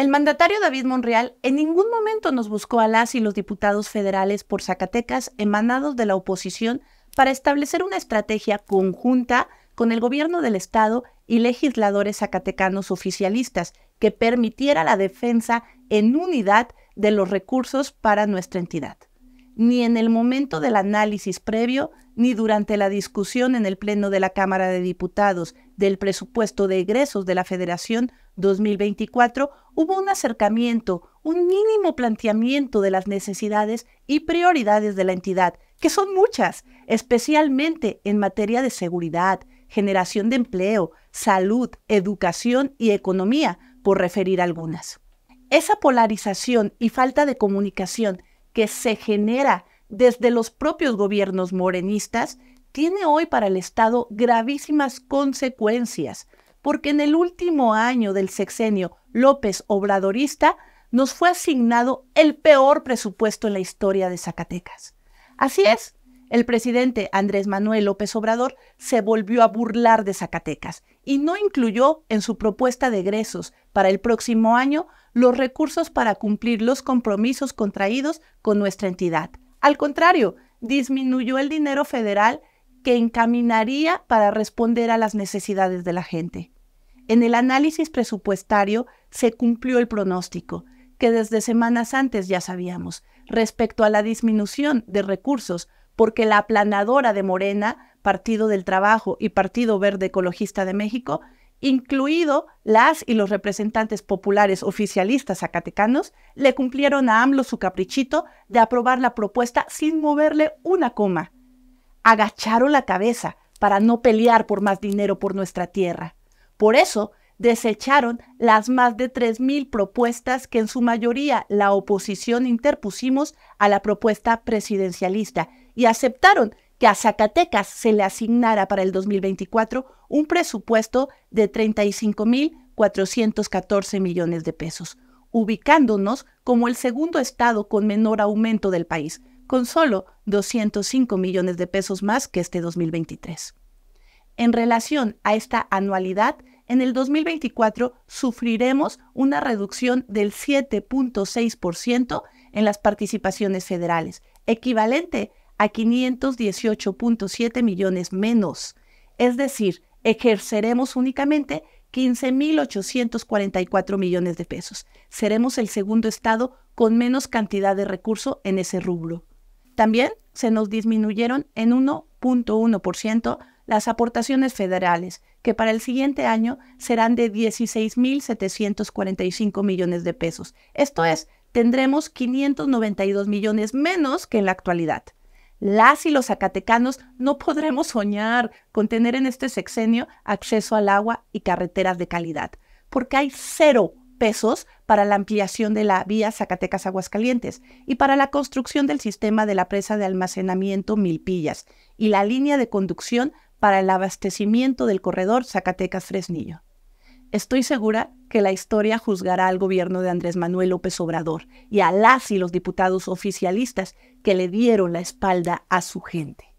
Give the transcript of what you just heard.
El mandatario David Monreal en ningún momento nos buscó a las y los diputados federales por Zacatecas emanados de la oposición para establecer una estrategia conjunta con el gobierno del estado y legisladores zacatecanos oficialistas que permitiera la defensa en unidad de los recursos para nuestra entidad ni en el momento del análisis previo, ni durante la discusión en el Pleno de la Cámara de Diputados del presupuesto de egresos de la Federación 2024, hubo un acercamiento, un mínimo planteamiento de las necesidades y prioridades de la entidad, que son muchas, especialmente en materia de seguridad, generación de empleo, salud, educación y economía, por referir algunas. Esa polarización y falta de comunicación que se genera desde los propios gobiernos morenistas tiene hoy para el Estado gravísimas consecuencias, porque en el último año del sexenio López Obradorista nos fue asignado el peor presupuesto en la historia de Zacatecas. Así es, el presidente Andrés Manuel López Obrador se volvió a burlar de Zacatecas y no incluyó en su propuesta de egresos para el próximo año los recursos para cumplir los compromisos contraídos con nuestra entidad. Al contrario, disminuyó el dinero federal que encaminaría para responder a las necesidades de la gente. En el análisis presupuestario se cumplió el pronóstico, que desde semanas antes ya sabíamos, respecto a la disminución de recursos porque la aplanadora de Morena, Partido del Trabajo y Partido Verde Ecologista de México, incluido las y los representantes populares oficialistas zacatecanos, le cumplieron a AMLO su caprichito de aprobar la propuesta sin moverle una coma. Agacharon la cabeza para no pelear por más dinero por nuestra tierra. Por eso, desecharon las más de 3.000 propuestas que en su mayoría la oposición interpusimos a la propuesta presidencialista y aceptaron que a Zacatecas se le asignara para el 2024 un presupuesto de 35.414 millones de pesos, ubicándonos como el segundo estado con menor aumento del país, con solo 205 millones de pesos más que este 2023. En relación a esta anualidad, en el 2024 sufriremos una reducción del 7.6% en las participaciones federales, equivalente a 518.7 millones menos, es decir, ejerceremos únicamente 15.844 millones de pesos. Seremos el segundo estado con menos cantidad de recurso en ese rublo. También se nos disminuyeron en 1.1% las aportaciones federales, que para el siguiente año serán de 16.745 millones de pesos. Esto es, tendremos 592 millones menos que en la actualidad las y los zacatecanos no podremos soñar con tener en este sexenio acceso al agua y carreteras de calidad, porque hay cero pesos para la ampliación de la vía Zacatecas Aguascalientes y para la construcción del sistema de la presa de almacenamiento Milpillas y la línea de conducción para el abastecimiento del corredor Zacatecas Fresnillo. Estoy segura que la historia juzgará al gobierno de Andrés Manuel López Obrador y a las y los diputados oficialistas que le dieron la espalda a su gente.